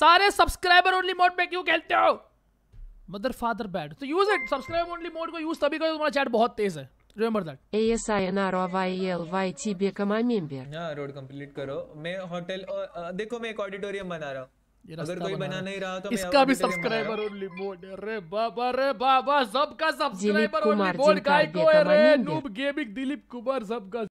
सारे subscriber only mode पे क्यों खेलते हो मदर फादर बैड तो use it subscribe only mode को यूज तभी करो तुम्हारा चैट बहुत तेज है remember that A S I N R O Y Y L T एएसआईएनआरओवाईएलवाई टीबी कमा मेंबर हां रोड कंप्लीट करो मैं होटल देखो मैं एक ऑडिटोरियम बना रहा हूं अगर कोई बना नहीं रहा तो इसका भी सब्सक्राइबर ओनली मोड अरे बाबा रे बाबा सबका सब्सक्राइबर ओनली मोड काय को रे नूब गेमिंग दिलीप कुमार सबका